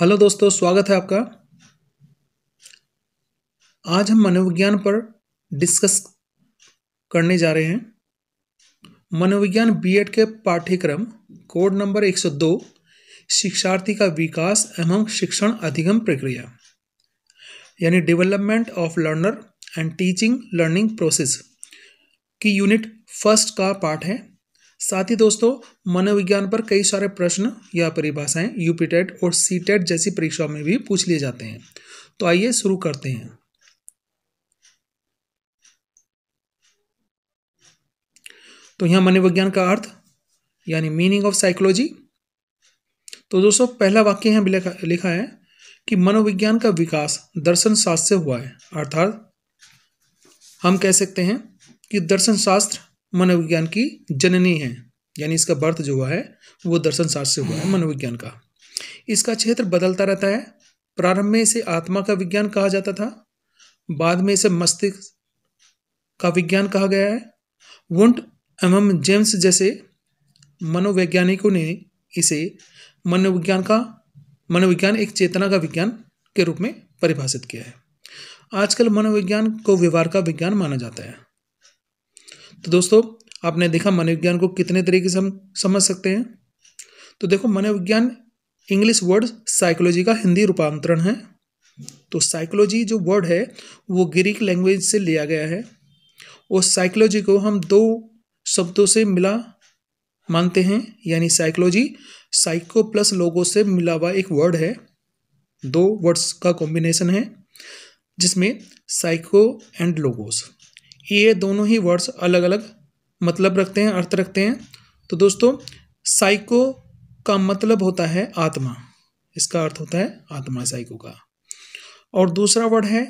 hello दोस्तों स्वागत है आपका आज हम मनोविज्ञान पर डिस्कस करने जा रहे हैं मनोविज्ञान बीएड के पाठ्यक्रम कोड नंबर 102 शिक्षार्थी का विकास एवं शिक्षण अधिगम प्रक्रिया यानी development of learner and teaching learning process की यूनिट फर्स्ट का पाठ है साथ ही दोस्तों मनोविज्ञान पर कई सारे प्रश्न या परिभाषाएं यूपी टेट e और सी टेट e जैसी परीक्षाओं में भी पूछ लिए जाते हैं तो आइए शुरू करते हैं तो यहां मनोविज्ञान का अर्थ यानी मीनिंग ऑफ साइकोलॉजी तो दोस्तों पहला वाक्य यहां लिखा है कि मनोविज्ञान का विकास दर्शन शास्त्र से हुआ है अर्थात हम कह सकते हैं कि दर्शन शास्त्र मनोविज्ञान की जननी है यानी इसका बर्थ जो हुआ है वो दर्शन शास्त्र से हुआ है मनोविज्ञान का इसका क्षेत्र बदलता रहता है प्रारंभ में इसे आत्मा का विज्ञान कहा जाता था बाद में इसे मस्तिष्क का विज्ञान कहा गया है वुंट एवं जेम्स जैसे मनोवैज्ञानिकों ने इसे मनोविज्ञान का मनोविज्ञान एक चेतना का विज्ञान के रूप में परिभाषित किया है आजकल मनोविज्ञान को व्यवहार का विज्ञान माना जाता है तो दोस्तों आपने देखा मनोविज्ञान को कितने तरीके से हम समझ सकते हैं तो देखो मनोविज्ञान इंग्लिश वर्ड साइकोलॉजी का हिंदी रूपांतरण है तो साइकोलॉजी जो वर्ड है वो ग्रीक लैंग्वेज से लिया गया है और साइकोलॉजी को हम दो शब्दों से मिला मानते हैं यानी साइकोलॉजी साइको प्लस लोगों से मिला हुआ एक वर्ड है दो वर्ड्स का कॉम्बिनेशन है जिसमें साइको एंड लोगोस ये दोनों ही वर्ड्स अलग अलग मतलब रखते हैं अर्थ रखते हैं तो दोस्तों साइको का मतलब होता है आत्मा इसका अर्थ होता है आत्मा साइको का और दूसरा वर्ड है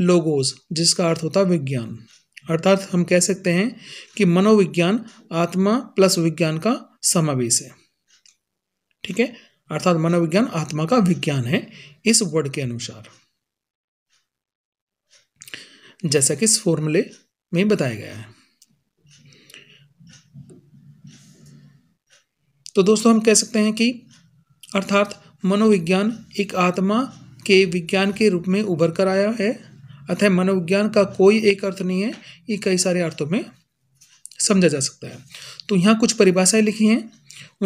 लोगोज जिसका अर्थ होता है विज्ञान अर्थात हम कह सकते हैं कि मनोविज्ञान आत्मा प्लस विज्ञान का समावेश है ठीक है अर्थात मनोविज्ञान आत्मा का विज्ञान है इस वर्ड के अनुसार जैसा कि इस फॉर्मूले में बताया गया है तो दोस्तों हम कह सकते हैं कि अर्थात मनोविज्ञान एक आत्मा के विज्ञान के रूप में उभर कर आया है अतः मनोविज्ञान का कोई एक अर्थ नहीं है ये कई सारे अर्थों में समझा जा सकता है तो यहाँ कुछ परिभाषाएं लिखी हैं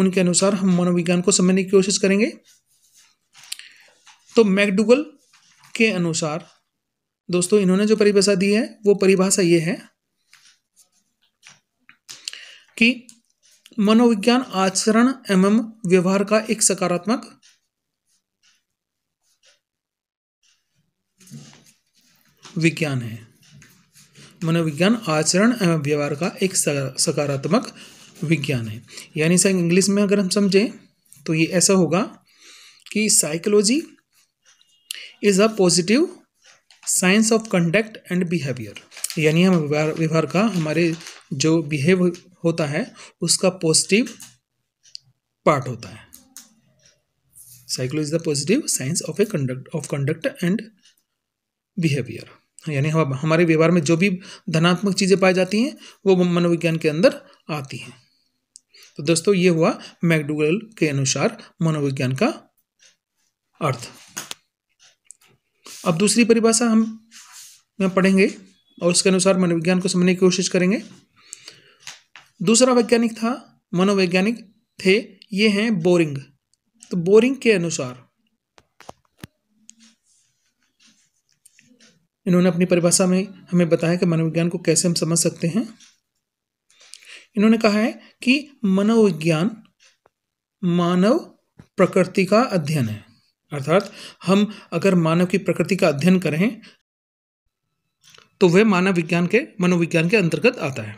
उनके अनुसार हम मनोविज्ञान को समझने की कोशिश करेंगे तो मैकडूगल के अनुसार दोस्तों इन्होंने जो परिभाषा दी है वो परिभाषा ये है कि मनोविज्ञान आचरण एवं व्यवहार का एक सकारात्मक विज्ञान है मनोविज्ञान आचरण एवं व्यवहार का एक सकारात्मक विज्ञान है यानी सर इंग्लिश में अगर हम समझें तो ये ऐसा होगा कि psychology is a positive science of conduct and behaviour यानी हम व्यवहार व्यवहार का हमारे जो बिहेव होता है उसका पॉजिटिव पार्ट होता है psychology the positive science of a conduct of conduct and behaviour यानी हम हमारे व्यवहार में जो भी धनात्मक चीज़ें पाई जाती हैं वो मनोविज्ञान के अंदर आती हैं तो दोस्तों ये हुआ मैकडूगल के अनुसार मनोविज्ञान का अर्थ अब दूसरी परिभाषा हम यहाँ पढ़ेंगे और उसके अनुसार मनोविज्ञान को समझने की कोशिश करेंगे दूसरा वैज्ञानिक था मनोवैज्ञानिक थे ये हैं बोरिंग तो बोरिंग के अनुसार इन्होंने अपनी परिभाषा में हमें बताया कि मनोविज्ञान को कैसे हम समझ सकते हैं इन्होंने कहा है कि मनोविज्ञान मानव प्रकृति का अध्ययन है अर्थात हम अगर मानव की प्रकृति का अध्ययन करें तो वह मानव विज्ञान के मनोविज्ञान के अंतर्गत आता है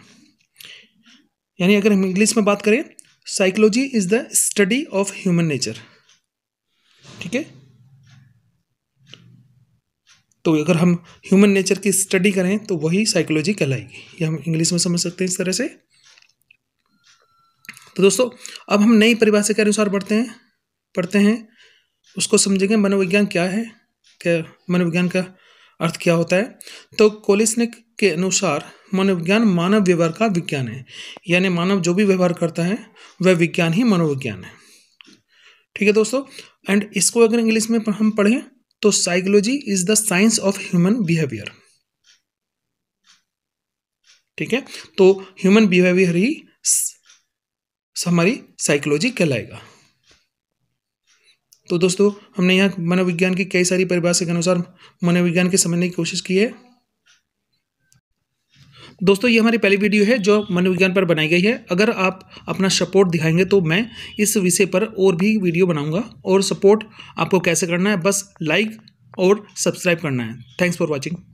यानी अगर हम इंग्लिश में बात करें psychology is the study of human nature ठीक है तो अगर हम ह्यूमन नेचर की स्टडी करें तो वही साइकोलॉजी कहलाएगी ये हम इंग्लिश में समझ सकते हैं इस तरह से तो दोस्तों अब हम नई परिभाषा के अनुसार बढ़ते हैं पढ़ते हैं उसको समझेंगे मनोविज्ञान क्या है क्या मनोविज्ञान का अर्थ क्या होता है तो कोलिसनिक के अनुसार मनोविज्ञान मानव व्यवहार का विज्ञान है यानी मानव जो भी व्यवहार करता है वह विज्ञान ही मनोविज्ञान है ठीक है दोस्तों एंड इसको अगर इंग्लिश में हम पढ़ें तो psychology is the science of human behaviour ठीक है तो ह्यूमन बिहेवियर ही हमारी साइकोलॉजी कहलाएगा तो दोस्तों हमने यहाँ मनोविज्ञान की कई सारी परिभाषा के अनुसार मनोविज्ञान के समझने की कोशिश की है दोस्तों ये हमारी पहली वीडियो है जो मनोविज्ञान पर बनाई गई है अगर आप अपना सपोर्ट दिखाएंगे तो मैं इस विषय पर और भी वीडियो बनाऊंगा और सपोर्ट आपको कैसे करना है बस लाइक और सब्सक्राइब करना है थैंक्स फॉर वॉचिंग